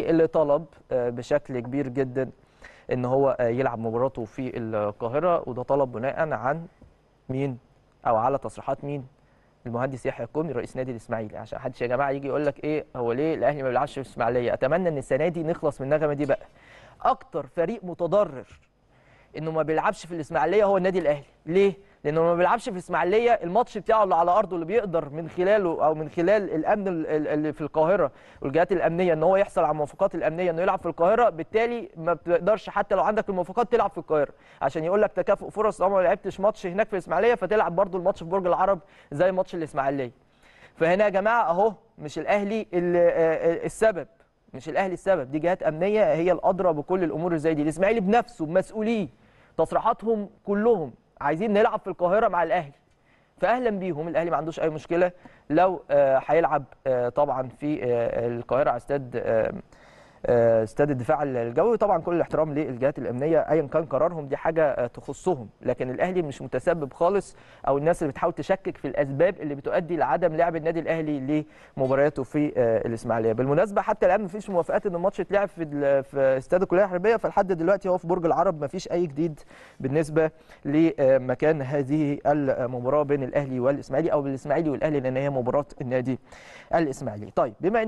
اللي طلب آه، بشكل كبير جدا ان هو آه، يلعب مباراته في القاهره وده طلب بناء عن مين او على تصريحات مين المهندس يحيى الكومي رئيس نادي الاسماعيلي عشان حدش يا جماعه يجي يقول لك ايه هو ليه الاهلي ما بيلعبش في الاسماعيليه اتمنى ان السنه دي نخلص من النغمه دي بقى اكتر فريق متضرر انه ما بيلعبش في الاسماعيليه هو النادي الاهلي ليه لانه ما بيلعبش في اسماعيليه الماتش بتاعه اللي على ارضه اللي بيقدر من خلاله او من خلال الامن اللي في القاهره والجهات الامنيه ان هو يحصل على الموافقات الامنيه انه يلعب في القاهره بالتالي ما بتقدرش حتى لو عندك الموافقات تلعب في القاهره عشان يقول لك تكافؤ فرص لو ما لعبتش ماتش هناك في الاسماعيليه فتلعب برضه الماتش في برج العرب زي ماتش الاسماعيليه فهنا يا جماعه اهو مش الاهلي آه، آه، السبب مش الاهلي السبب دي جهات امنيه هي الادرى بكل الامور زي دي الاسماعيلي بنفسه بمسؤوليه تصريحاتهم كلهم عايزين نلعب في القاهره مع الاهلي فاهلا بيهم الاهلي ما عندوش اي مشكله لو آه، هيلعب آه، طبعا في آه، القاهره على استاد آه، استاد الدفاع الجوي طبعا كل الاحترام للجهات الامنيه ايا كان قرارهم دي حاجه آه، تخصهم لكن الاهلي مش متسبب خالص او الناس اللي بتحاول تشكك في الاسباب اللي بتؤدي لعدم لعب النادي الاهلي لمبارياته في آه، الاسماعيليه بالمناسبه حتى الان مفيش موافقات ان الماتش يتلعب في في استاد الكليه الحربيه فلحد دلوقتي هو في برج العرب مفيش اي جديد بالنسبه لمكان هذه المباراه بين الاهلي والاسماعيلي او الاسماعيلي والاهلي لان هي مباراه النادي الاسماعيلي طيب بما